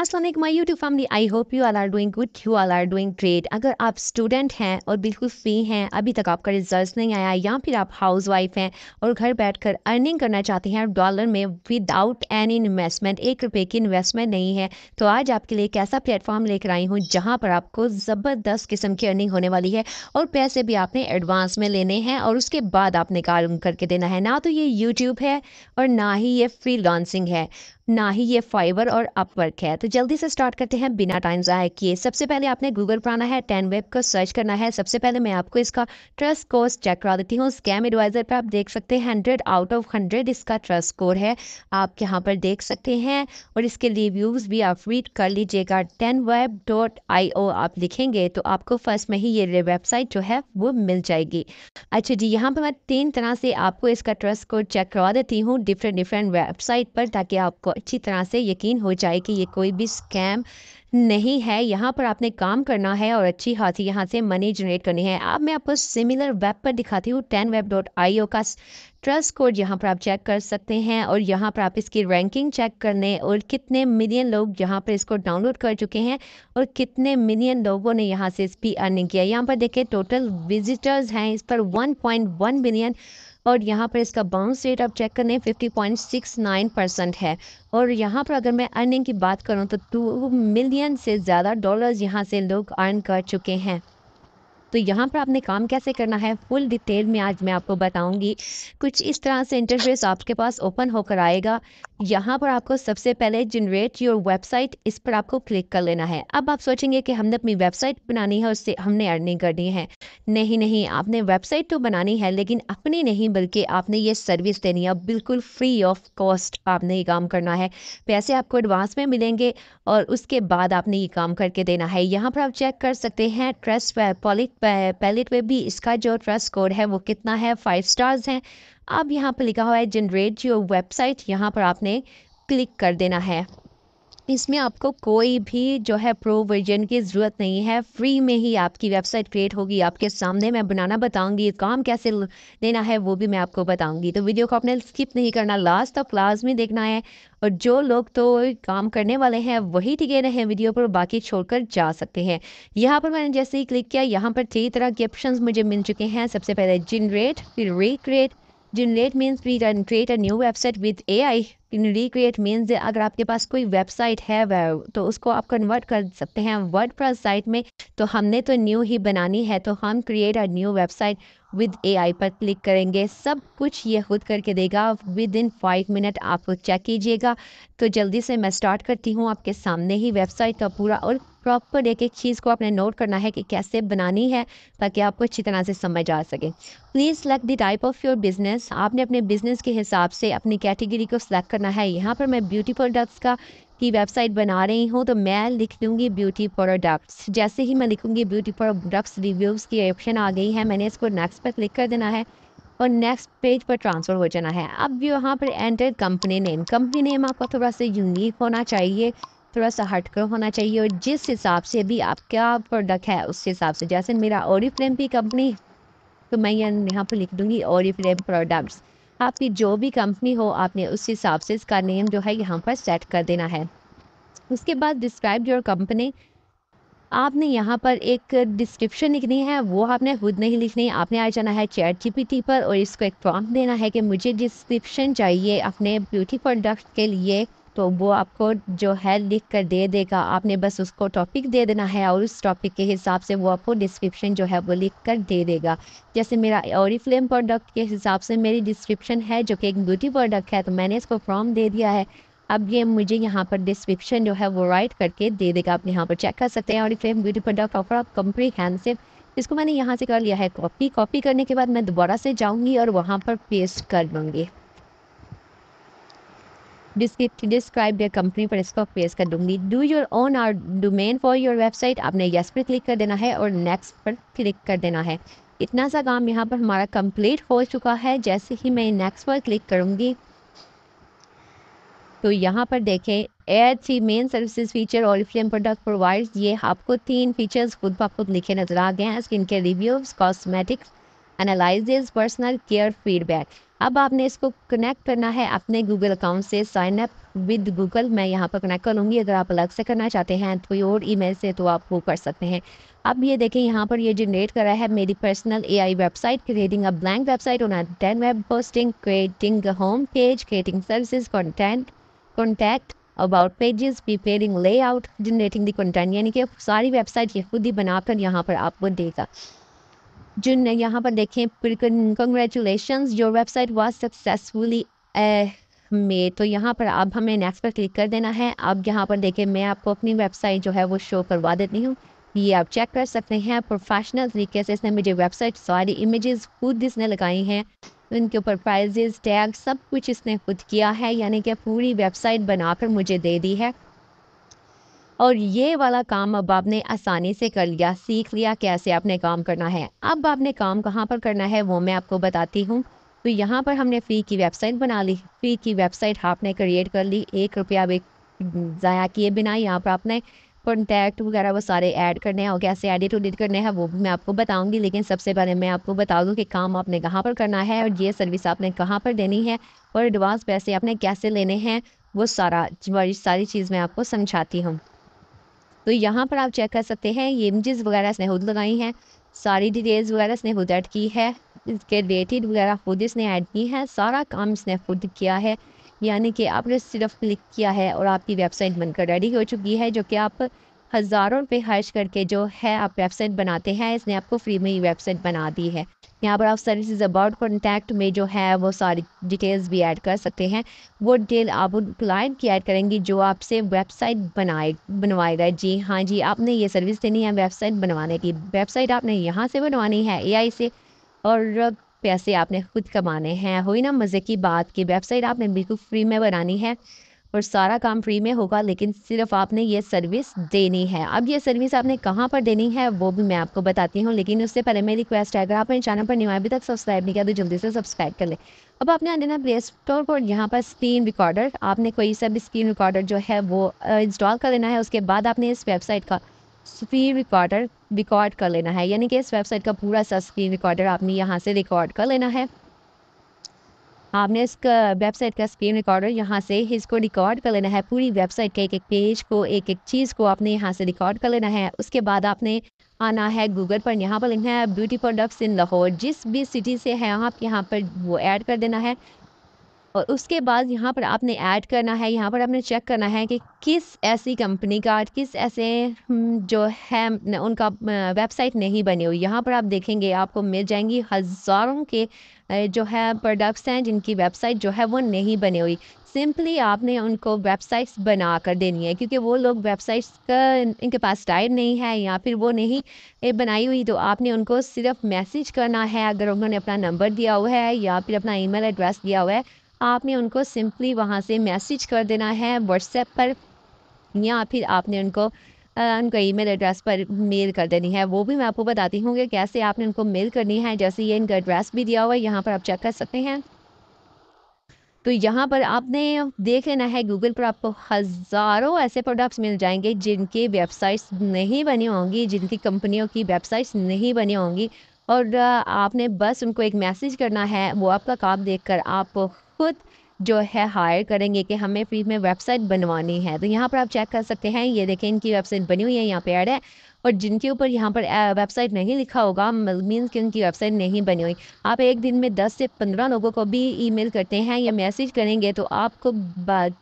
Aslam my YouTube family I hope you all are doing good you all are doing great अगर आप student हैं और बिल्कुल free हैं अभी तक आपका रिजल्ट नहीं आया या फिर आप हाउस वाइफ हैं और घर बैठ कर अर्निंग करना चाहते हैं डॉलर में विदाउट एनी इन्वेस्टमेंट एक रुपये की इन्वेस्टमेंट नहीं है तो आज आपके लिए एक ऐसा प्लेटफॉर्म लेकर आई हूँ जहाँ पर आपको ज़बरदस्त किस्म की अर्निंग होने वाली है और पैसे भी आपने एडवांस में लेने हैं और उसके बाद आपने कार करके देना है ना तो ये यूट्यूब है और ना ही ये फ्री लॉन्सिंग है ना ही ये फाइवर और अपवर्क है तो जल्दी से स्टार्ट करते हैं बिना टाइम जाए किए सबसे पहले आपने गूगल पर आना है टेन वेब को सर्च करना है सबसे पहले मैं आपको इसका ट्रस्ट कोर्स चेक करा देती हूँ स्कैम एडवाइज़र पर आप देख सकते हैं हंड्रेड आउट ऑफ हंड्रेड इसका ट्रस्ट स्कोर है आप यहाँ पर देख सकते हैं और इसके रिव्यूज़ भी आप रीड कर लीजिएगा ten web dot I O आप लिखेंगे तो आपको फर्स्ट में ही ये वेबसाइट जो है वो मिल जाएगी अच्छा जी यहाँ पर मैं तीन तरह से आपको इसका ट्रस्ट स्कोर चेक करवा देती हूँ डिफरेंट डिफरेंट वेबसाइट पर ताकि आपको अच्छी तरह से यकीन हो जाए कि ये कोई भी स्कैम नहीं है यहाँ पर आपने काम करना है और अच्छी खासी यहाँ से मनी जनरेट करनी है अब मैं आपको सिमिलर वेब पर दिखाती हूँ ten web dot I O का ट्रस्ट कोड यहाँ पर आप चेक कर सकते हैं और यहाँ पर आप इसकी रैंकिंग चेक करने और कितने मिलियन लोग यहाँ पर इसको डाउनलोड कर चुके हैं और कितने मिलियन लोगों ने यहाँ से इस अर्निंग किया यहाँ पर देखें टोटल विजिटर्स हैं इस पर वन मिलियन और यहाँ पर इसका बाउंस रेट आप चेक करें नाइन परसेंट है और यहाँ पर अगर मैं अर्निंग की बात करूँ तो टू मिलियन से ज़्यादा डॉलर्स यहाँ से लोग अर्न कर चुके हैं तो यहाँ पर आपने काम कैसे करना है फुल डिटेल में आज मैं आपको बताऊंगी कुछ इस तरह से इंटरफेस आपके पास ओपन होकर आएगा यहाँ पर आपको सबसे पहले जनरेट योर वेबसाइट इस पर आपको क्लिक कर लेना है अब आप सोचेंगे कि हमने अपनी वेबसाइट बनानी है उससे हमने अर्निंग करनी है नहीं नहीं आपने वेबसाइट तो बनानी है लेकिन अपनी नहीं बल्कि आपने ये सर्विस देनी है बिल्कुल फ्री ऑफ कॉस्ट आपने ये काम करना है पैसे आपको एडवांस में मिलेंगे और उसके बाद आपने ये काम करके देना है यहाँ पर आप चेक कर सकते हैं ट्रस्ट पॉलिट पैलेट पे तो भी इसका जो ट्रस्ट कोड है वो कितना है फाइव स्टार्स हैं अब यहाँ पर लिखा हुआ है जनरेट योर वेबसाइट यहाँ पर आपने क्लिक कर देना है इसमें आपको कोई भी जो है प्रो वर्जन की ज़रूरत नहीं है फ्री में ही आपकी वेबसाइट क्रिएट होगी आपके सामने मैं बनाना बताऊंगी काम कैसे देना है वो भी मैं आपको बताऊंगी तो वीडियो को आपने स्किप नहीं करना लास्ट तक क्लास में देखना है और जो लोग तो काम करने वाले हैं वही टिके रहे हैं वीडियो पर बाकी छोड़कर जा सकते हैं यहाँ पर मैंने जैसे ही क्लिक किया यहाँ पर कई तरह के ऑप्शन मुझे मिल चुके हैं सबसे पहले जिनरेट फिर recreate generate means we can create a new website with AI recreate means अगर आपके पास कोई वेबसाइट है तो उसको आप कन्वर्ट कर सकते हैं वर्ड साइट में तो हमने तो न्यू ही बनानी है तो हम create a new website with AI पर क्लिक करेंगे सब कुछ ये खुद करके देगा विद इन फाइव मिनट आप चेक कीजिएगा तो जल्दी से मैं स्टार्ट करती हूँ आपके सामने ही वेबसाइट का पूरा और प्रॉपर एक एक चीज़ को आपने नोट करना है कि कैसे बनानी है ताकि आपको अच्छी तरह से समझ आ सके please select the type of your business आपने अपने बिज़नेस के हिसाब से अपनी कैटेगरी को सिलेक्ट करना है यहाँ पर मैं ब्यूटी प्रोडक्ट्स का की वेबसाइट बना रही हूँ तो मैं लिख दूंगी ब्यूटी प्रोडक्ट्स जैसे ही मैं लिखूँगी ब्यूटी प्रोडक्ट्स रिव्यूज़ की ऑप्शन आ गई है मैंने इसको नेक्स्ट पर क्लिक कर देना है और नेक्स्ट पेज पर ट्रांसफ़र हो जाना है अब यहाँ पर enter company name company name आपका थोड़ा सा यूनिक होना चाहिए थोड़ा सा हटकर होना चाहिए और जिस हिसाब से भी आपका प्रोडक्ट है उस हिसाब से जैसे मेरा ओरिफ्लेम की कंपनी तो मैं यहाँ पर लिख दूँगी ओरिफ्लेम प्रोडक्ट्स आपकी जो भी कंपनी हो आपने उस हिसाब से इसका नेम जो है यहाँ पर सेट कर देना है उसके बाद डिस्क्राइब योर कंपनी आपने यहाँ पर एक डिस्क्रिप्शन लिखनी है वो आपने खुद नहीं लिखनी आपने आ जाना है चैट जीपीटी पर और इसको एक प्रॉम्प्ट देना है कि मुझे डिस्क्रिप्शन चाहिए अपने ब्यूटी प्रोडक्ट के लिए तो वो आपको जो है लिख कर दे देगा आपने बस उसको टॉपिक दे देना है और उस टॉपिक के हिसाब से वो आपको डिस्क्रिप्शन जो है वो लिख कर दे देगा जैसे मेरा और फ्लेम प्रोडक्ट के हिसाब से मेरी डिस्क्रिप्शन है जो कि एक ब्यूटी प्रोडक्ट है तो मैंने इसको फॉर्म दे दिया है अब ये मुझे यहाँ पर डिस्क्रिप्शन जो है वो राइट करके दे देगा आप यहाँ पर चेक कर सकते हैं और फ्लेम ब्यूटी प्रोडक्ट ऑफर आप कम्प्रीहेंसिव इसको मैंने यहाँ से कर लिया है कॉपी कॉपी करने के बाद मैं दोबारा से जाऊँगी और वहाँ पर पेस्ट कर लूँगी डिस्क्राइब कंपनी पर इसको पेस कर दूंगी do your own or domain for your website आपने यस पर क्लिक कर देना है और नेक्स्ट पर क्लिक कर देना है इतना सा काम यहाँ पर हमारा कंप्लीट हो चुका है जैसे ही मैं नेक्स्ट पर क्लिक करूँगी तो यहाँ पर देखें एयर सी मेन सर्विसेज फीचर और फ्लेम प्रोडक्ट प्रोवाइड ये आपको तीन फीचर्स खुद ब खुद लिखे नजर आ गए हैं स्किन के reviews cosmetics analysis personal care feedback अब आपने इसको कनेक्ट करना है अपने गूगल अकाउंट से साइन अप विद गूगल मैं यहाँ पर कनेक्ट करूँगी अगर आप अलग से करना चाहते हैं कोई और ईमेल से तो आप वो कर सकते हैं अब ये देखें यहाँ पर ये जनरेट कर रहा है मेरी personal AI website creating a blank website on ten web posting creating home page creating services content contact about pages preparing layout generating the content यानी कि सारी वेबसाइट ये खुद ही बनाकर यहाँ पर आपको देगा जिन यहाँ पर देखें congratulation your website was successfully मे तो यहाँ पर अब हमें नेक्स्ट पर क्लिक कर देना है अब यहाँ पर देखें मैं आपको अपनी वेबसाइट जो है वो शो करवा देती हूँ ये आप चेक कर सकते हैं प्रोफेशनल तरीके से इसने मुझे वेबसाइट सारी इमेजेस खुद इसने लगाई हैं उनके ऊपर प्राइजेस टैग सब कुछ इसने खुद किया है यानी कि पूरी वेबसाइट बनाकर मुझे दे दी है और ये वाला काम अब आपने आसानी से कर लिया सीख लिया कैसे आपने काम करना है अब आपने काम कहाँ पर करना है वो मैं आपको बताती हूँ तो यहाँ पर हमने फ्री की वेबसाइट बना ली फ्री की वेबसाइट आपने क्रिएट कर ली एक रुपया भी ज़ाया किए बिना यहाँ पर आपने कॉन्टैक्ट वगैरह वो सारे ऐड करने हैं और कैसे एडिट उडिट करने हैं वो भी मैं आपको बताऊंगी लेकिन सबसे पहले मैं आपको बता दूं कि काम आपने कहाँ पर करना है और ये सर्विस आपने कहाँ पर देनी है और एडवांस पैसे आपने कैसे लेने हैं वो सारा सारी चीज़ मैं आपको समझाती हूँ तो यहाँ पर आप चेक कर सकते हैं ये इमेजेस वगैरह इसने खुद लगाई हैं सारी डिटेल्स वगैरह इसने खुद ऐड की है इसके रिलेटेड वगैरह खुद इसने ऐड की है सारा काम इसने खुद किया है यानी कि आपने सिर्फ क्लिक किया है और आपकी वेबसाइट बनकर रेडी हो चुकी है जो कि आप हज़ारों पे खर्च करके जो है आप वेबसाइट बनाते हैं इसने आपको फ्री में ही वेबसाइट बना दी है यहाँ पर आप सर्विसेज अबाउट कॉन्टैक्ट में जो है वो सारी डिटेल्स भी ऐड कर सकते हैं वो डिटेल आप उन क्लाइंट की ऐड करेंगी जो आपसे वेबसाइट बनाए बनवाएगा जी हाँ जी आपने ये सर्विस देनी है वेबसाइट बनवाने की वेबसाइट आपने यहाँ से बनवानी है ए से और पैसे आपने खुद कमाने हैं हुई ना मज़े की बात कि वेबसाइट आपने बिल्कुल फ्री में बनानी है और सारा काम फ्री में होगा लेकिन सिर्फ आपने ये सर्विस देनी है अब ये सर्विस आपने कहाँ पर देनी है वो भी मैं आपको बताती हूँ लेकिन उससे पहले मेरी रिक्वेस्ट है अगर आप मेरे चैनल पर न्यू अभी तक सब्सक्राइब नहीं किया तो जल्दी से सब्सक्राइब कर लें अब आपने आ देना प्ले स्टोर पर यहाँ पर स्क्रीन रिकॉर्डर आपने कोई सा भी स्क्रीन रिकॉर्डर जो है वो इंस्टॉल कर लेना है उसके बाद आपने इस वेबसाइट का स्क्रीन रिकॉर्डर रिकॉर्ड कर लेना है यानी कि इस वेबसाइट का पूरा सा स्क्रीन रिकॉर्डर आपने यहाँ से रिकॉर्ड कर लेना है आपने इस वेबसाइट का स्क्रीन रिकॉर्डर यहाँ से इसको रिकॉर्ड कर लेना है पूरी वेबसाइट के एक एक पेज को एक एक चीज़ को आपने यहाँ से रिकॉर्ड कर लेना है उसके बाद आपने आना है गूगल पर यहाँ पर लिखना है ब्यूटी प्रोडक्ट्स इन लाहौर जिस भी सिटी से है आप यहाँ पर वो ऐड कर देना है और उसके बाद यहाँ पर आपने ऐड करना है यहाँ पर आपने चेक करना है कि किस ऐसी कंपनी का किस ऐसे हम्म, जो है उनका वेबसाइट नहीं बनी हुई यहाँ पर आप देखेंगे आपको मिल जाएंगी हज़ारों के जो है प्रोडक्ट्स हैं जिनकी वेबसाइट जो है वो नहीं बनी हुई सिंपली आपने उनको वेबसाइट्स बना कर देनी है क्योंकि वो लोग वेबसाइट्स का इनके पास टाइम नहीं है या फिर वो नहीं बनाई हुई तो आपने उनको सिर्फ मैसेज करना है अगर उन्होंने अपना नंबर दिया हुआ है या फिर अपना ईमेल एड्रेस दिया हुआ है आपने उनको सिंपली वहाँ से मैसेज कर देना है व्हाट्सएप पर या फिर आपने उनको उनका मेल एड्रेस पर मेल कर देनी है वो भी मैं आपको बताती हूँ कि कैसे आपने उनको मेल करनी है जैसे ये इनका एड्रेस भी दिया हुआ है यहाँ पर आप चेक कर सकते हैं तो यहाँ पर आपने देख लेना है गूगल पर आपको हज़ारों ऐसे प्रोडक्ट्स मिल जाएंगे जिनकी वेबसाइट्स नहीं बनी होंगी जिनकी कंपनियों की वेबसाइट्स नहीं बनी होंगी और आपने बस उनको एक मैसेज करना है वो आपका काम देखकर आप खुद जो है हायर करेंगे कि हमें फ्री में वेबसाइट बनवानी है तो यहाँ पर आप चेक कर सकते हैं ये देखें इनकी वेबसाइट बनी हुई है यहाँ पे ऐड है और जिनके ऊपर यहाँ पर वेबसाइट नहीं लिखा होगा मीन्स कि उनकी वेबसाइट नहीं बनी हुई आप एक दिन में 10 से 15 लोगों को भी ईमेल करते हैं या मैसेज करेंगे तो आपको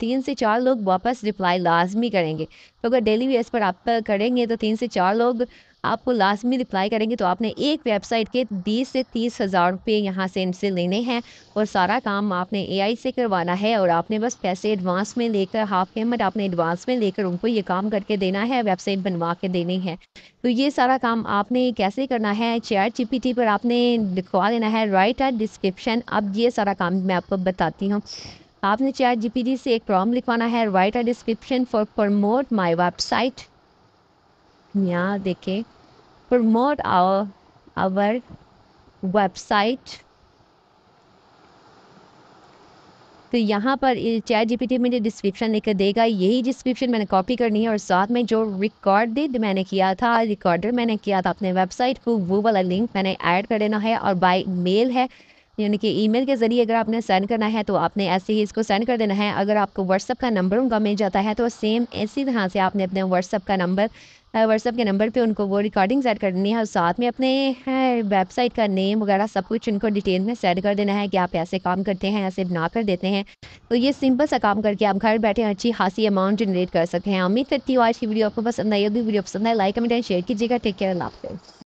तीन से चार लोग वापस रिप्लाई लाजमी करेंगे तो अगर डेली बेस पर आप करेंगे तो तीन से चार लोग आपको लाजमी रिप्लाई करेंगे तो आपने एक वेबसाइट के बीस से तीस हज़ार रुपये यहाँ से इनसे लेने हैं और सारा काम आपने एआई से करवाना है और आपने बस पैसे एडवांस में लेकर हाफ पेमेंट आपने एडवांस में लेकर उनको ये काम करके देना है वेबसाइट बनवा के देनी है तो ये सारा काम आपने कैसे करना है चेयर जीपीटी पर आपने लिखवा लेना है राइट एट डिस्क्रिप्शन अब ये सारा काम मैं आपको बताती हूँ आपने चैट जीपीटी से एक प्रॉम लिखवाना है write a description for promote my website यहाँ देखें promote our our website तो यहाँ पर चैट टी मुझे डिस्क्रिप्शन लिख देगा यही डिस्क्रिप्शन मैंने कॉपी करनी है और साथ में जो रिकॉर्ड मैंने किया था रिकॉर्डर मैंने किया था अपने वेबसाइट को वो वाला लिंक मैंने ऐड कर देना है और बाय मेल है यानी कि ईमेल के ज़रिए अगर आपने सेंड करना है तो आपने ऐसे ही इसको सेंड कर देना है अगर आपको व्हाट्सअप का नंबर उनका मिल जाता है तो सेम इसी तरह से आपने अपने व्हाट्सअप का नंबर व्हाट्सअप के नंबर पे उनको वो रिकॉर्डिंग सेट कर देनी है और साथ में अपने वेबसाइट का नेम वगैरह सब कुछ उनको डिटेल में सेट कर देना है कि आप ऐसे काम करते हैं ऐसे बना कर देते हैं तो ये सिंपल सा काम करके आप घर बैठे अच्छी खासी अमाउंट जनरेट कर सकते हैं उम्मीद करती हूँ आज की वीडियो आपको पसंद आई होगी वीडियो पसंद आए लाइक कमेंट एंड शेयर कीजिएगा टेक केयर अल्लाह